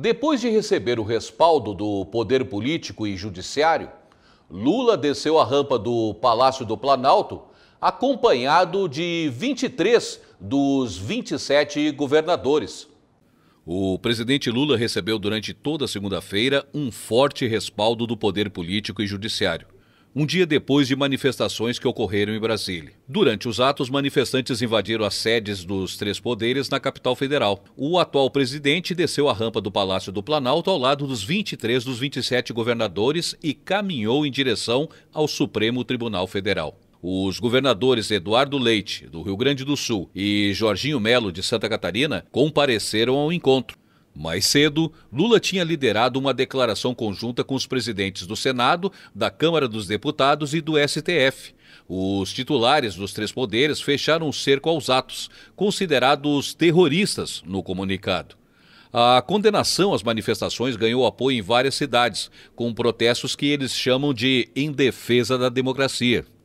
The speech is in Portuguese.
Depois de receber o respaldo do poder político e judiciário, Lula desceu a rampa do Palácio do Planalto acompanhado de 23 dos 27 governadores. O presidente Lula recebeu durante toda segunda-feira um forte respaldo do poder político e judiciário um dia depois de manifestações que ocorreram em Brasília. Durante os atos, manifestantes invadiram as sedes dos três poderes na capital federal. O atual presidente desceu a rampa do Palácio do Planalto ao lado dos 23 dos 27 governadores e caminhou em direção ao Supremo Tribunal Federal. Os governadores Eduardo Leite, do Rio Grande do Sul, e Jorginho Melo, de Santa Catarina, compareceram ao encontro. Mais cedo, Lula tinha liderado uma declaração conjunta com os presidentes do Senado, da Câmara dos Deputados e do STF. Os titulares dos três poderes fecharam o cerco aos atos, considerados terroristas no comunicado. A condenação às manifestações ganhou apoio em várias cidades, com protestos que eles chamam de Em Defesa da Democracia.